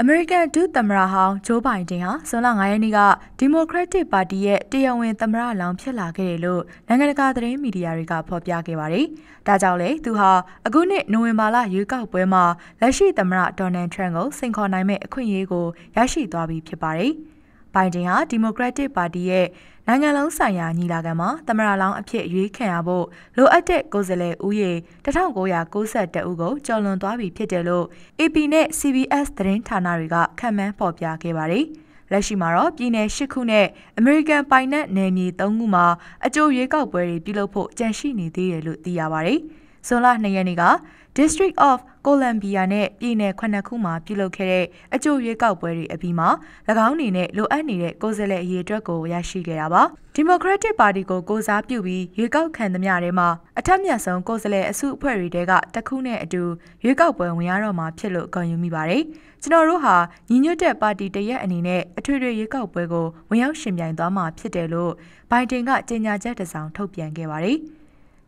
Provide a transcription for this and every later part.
အမေရိကန်ဒုသမ္မတဟောင်းဂျိုးဘိုင်ဒင်ဟာဇွန်လ9ရက်နေ့ကဒီမိုကရက်တစ်ပါတီရဲ့တရားဝင် သမ္မတလောင်းဖြစ်လာခဲ့တယ်လို့နိုင်ငံတကာသတင်းမီဒီယာတွေကဖော်ပြခဲ့ပါတယ်။ဒါကြောင့်လေသူဟာအခုနှစ်နိုဝင်ဘာလရွေးကောက်ပွဲမှာလက်ရှိသမ္မတဒေါ်နယ်ထရန့်ကိုစိန်ခေါ်နိုင်မဲ့အခွင့်အရေးကိုရရှိသွားပြီဖြစ်ပါတယ်။ဘိုင်ဒင်ဟာဒီမိုကရက်တစ်ပါတီရဲ့နိုင်ငံလုံးဆိုင်ရာညီလာခံမှာသမရလောင်းအဖြစ်ရွေးခံရဖို့လိုအပ်တဲ့ကိုယ်စားလှယ်ဦးရေ1992ဦးကိုကျော်လွန်သွားပြီဖြစ်တယ်လို့ AP နဲ့ CBS သတင်းဌာနတွေကခံမှန်းဖော်ပြခဲ့ပါတယ်။လက်ရှိမှာတော့ပြည်내၈ခုနဲ့အမေရိကန်ပိုင်နက်နယ်မြေ၃ခုမှာအကြိုရွေးကောက်ပွဲတွေပြုလုပ်ဖို့ကြန့်ရှိနေသေးတယ်လို့သိရပါဗျ။ဇွန်လ2ရက်နေ့က District of Columbia နဲ့ပြည်နယ်ခုနှစ်ခုမှာပြုလုပ်ခဲ့တဲ့အကြိုရွေးကောက်ပွဲတွေအပြီးမှာ၎င်းအနေနဲ့လိုအပ်နေတဲ့ကိုယ်စားလှယ်အရေးအတွက်ကိုရရှိခဲ့တာပါ။ Democratic Party ကိုကိုစားပြုပြီးရွေးကောက်ခံသမျှထဲမှာအထက်မြတ်ဆုံးကိုယ်စားလှယ်အစုအဖွဲ့တွေထဲကတစ်ခုနဲ့အတူရွေးကောက်ပွဲဝင်ရတော့မှာဖြစ်လို့ဂုဏ်ယူမိပါတယ်။ကျွန်တော်တို့ဟာညီညွတ်တဲ့ပါတီတရက်အနေနဲ့အထွေထွေရွေးကောက်ပွဲကိုဝင်ရောက်ရှင်ပြိုင်သွားမှာဖြစ်တယ်လို့ဘိုင်ဒန်ကကြေညာချက်တစ်စောင်ထုတ်ပြန်ခဲ့ပါတယ်။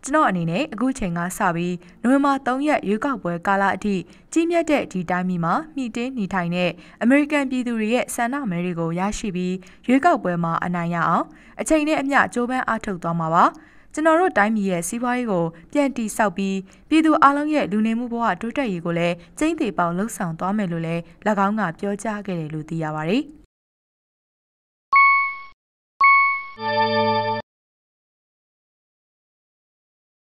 ကျွန်တော်အနေနဲ့အခုချိန်ကစပြီးနိုဝင်ဘာ3ရက်ရွေးကောက်ပွဲကာလအထိကြီးမြတ်တဲ့ဒီတိုင်းပြည်မှာမြင့်တင်းနေထိုင်တဲ့အမေရိကန်ပြည်သူတွေရဲ့ဆန္ဒမဲတွေကိုရရှိပြီးရွေးကောက်ပွဲမှာအနိုင်ရအောင်အချိန်နဲ့အမျှကြိုးပမ်းအားထုတ်သွားမှာပါကျွန်တော်တို့တိုင်းပြည်ရဲ့စီးပွားရေးကိုပြန်တည်ဆောက်ပြီးပြည်သူအလုံးရဲ့လူနေမှုဘဝတိုးတက်ရေးကိုလည်းကျင်းသေးပေါင်းလှုံ့ဆော်သွားမယ်လို့လည်း၎င်းကပြောကြားခဲ့တယ်လို့သိရပါဗျ။